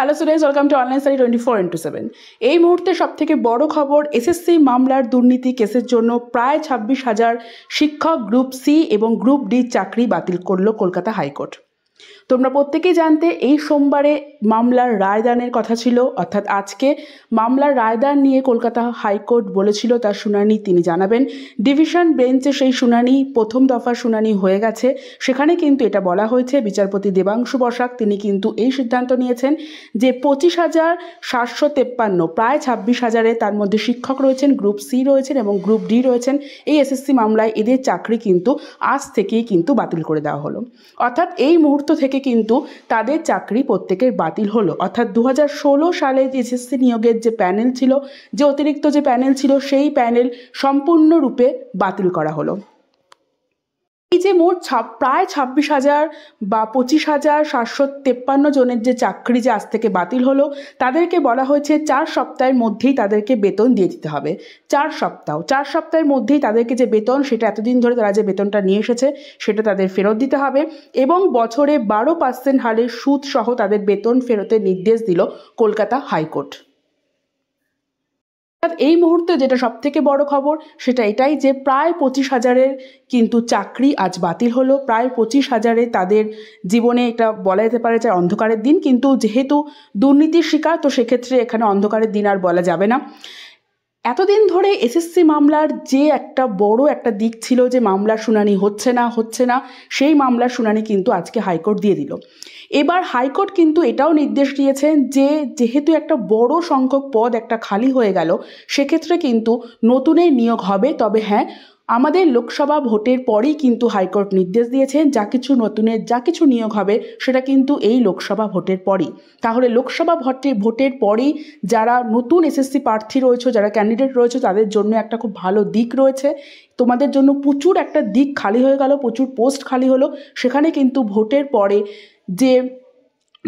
hello Suresh welcome to online সারি twenty four into seven এই মুহূর্তে সবথেকে বড় খবর এসএসসি মামলার দুর্নীতি কেসের জন্য প্রায় ছাব্বিশ হাজার শিক্ষক গ্রুপ সি এবং গ্রুপ ডি চাকরি বাতিল করল কলকাতা হাইকোর্ট তোমরা প্রত্যেকেই জানতে এই সোমবারে মামলার রায়দানের কথা ছিল অর্থাৎ আজকে মামলার রায়দান নিয়ে কলকাতা হাইকোর্ট বলেছিল তার শুনানি তিনি জানাবেন ডিভিশন বেঞ্চে সেই শুনানি প্রথম দফার শুনানি হয়ে গেছে সেখানে কিন্তু এটা বলা হয়েছে বিচারপতি দেবাংশু বসাক তিনি কিন্তু এই সিদ্ধান্ত নিয়েছেন যে পঁচিশ হাজার সাতশো তেপ্পান্ন প্রায় ছাব্বিশ হাজারে তার মধ্যে শিক্ষক রয়েছেন গ্রুপ সি রয়েছেন এবং গ্রুপ ডি রয়েছেন এই এসএসসি মামলায় এদের চাকরি কিন্তু আজ থেকেই কিন্তু বাতিল করে দেওয়া হলো অর্থাৎ এই মুহূর্তে বেকারত্ব থেকে কিন্তু তাদের চাকরি প্রত্যেকের বাতিল হলো অর্থাৎ দু সালে এসএসসি নিয়োগের যে প্যানেল ছিল যে অতিরিক্ত যে প্যানেল ছিল সেই প্যানেল সম্পূর্ণরূপে বাতিল করা হলো এই যে মোট প্রায় ছাব্বিশ হাজার বা পঁচিশ হাজার সাতশো তেপ্পান্ন জনের যে চাকরি যে আজ থেকে বাতিল হলো তাদেরকে বলা হয়েছে চার সপ্তাহের মধ্যেই তাদেরকে বেতন দিয়ে দিতে হবে চার সপ্তাহ চার সপ্তাহের মধ্যেই তাদেরকে যে বেতন সেটা এতদিন ধরে তারা যে বেতনটা নিয়ে এসেছে সেটা তাদের ফেরত দিতে হবে এবং বছরে বারো পার্সেন্ট হারে সুদ সহ তাদের বেতন ফেরতের নির্দেশ দিল কলকাতা হাইকোর্ট এই মুহূর্তে যেটা সব থেকে বড় খবর সেটা এটাই যে প্রায় পঁচিশ হাজারের কিন্তু চাকরি আজ বাতিল হলো প্রায় পঁচিশ হাজারে তাদের জীবনে এটা বলা যেতে পারে যে অন্ধকারের দিন কিন্তু যেহেতু দুর্নীতির শিকার তো সেক্ষেত্রে এখানে অন্ধকারের দিন আর বলা যাবে না এতদিন ধরে এসএসসি মামলার যে একটা বড় একটা দিক ছিল যে মামলার শুনানি হচ্ছে না হচ্ছে না সেই মামলার শুনানি কিন্তু আজকে হাইকোর্ট দিয়ে দিল এবার হাইকোর্ট কিন্তু এটাও নির্দেশ দিয়েছেন যে যেহেতু একটা বড় সংখ্যক পদ একটা খালি হয়ে গেল সেক্ষেত্রে কিন্তু নতুনের নিয়োগ হবে তবে হ্যাঁ আমাদের লোকসভা ভোটের পরেই কিন্তু হাইকোর্ট নির্দেশ দিয়েছেন যা কিছু নতুনের যা কিছু নিয়োগ হবে সেটা কিন্তু এই লোকসভা ভোটের পরই তাহলে লোকসভা ভোটে ভোটের পরেই যারা নতুন এসএসসি প্রার্থী রয়েছে যারা ক্যান্ডিডেট রয়েছে তাদের জন্য একটা খুব ভালো দিক রয়েছে তোমাদের জন্য প্রচুর একটা দিক খালি হয়ে গেল প্রচুর পোস্ট খালি হলো সেখানে কিন্তু ভোটের পরে যে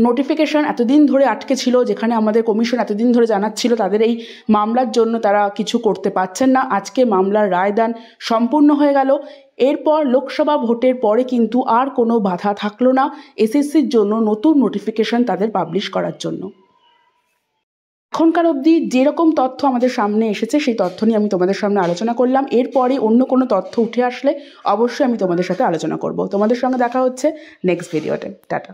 নোটিফিকেশন এতদিন ধরে আটকে ছিল যেখানে আমাদের কমিশন এতদিন ধরে জানাচ্ছিল তাদের এই মামলার জন্য তারা কিছু করতে পারছেন না আজকে মামলার রায়দান সম্পূর্ণ হয়ে গেল এরপর লোকসভা ভোটের পরে কিন্তু আর কোনো বাধা থাকলো না এসএসসির জন্য নতুন নোটিফিকেশন তাদের পাবলিশ করার জন্য এখনকার অবধি যেরকম তথ্য আমাদের সামনে এসেছে সেই তথ্য নিয়ে আমি তোমাদের সামনে আলোচনা করলাম এরপরে অন্য কোনো তথ্য উঠে আসলে অবশ্যই আমি তোমাদের সাথে আলোচনা করব তোমাদের সঙ্গে দেখা হচ্ছে নেক্সট ভিডিওতে টাটা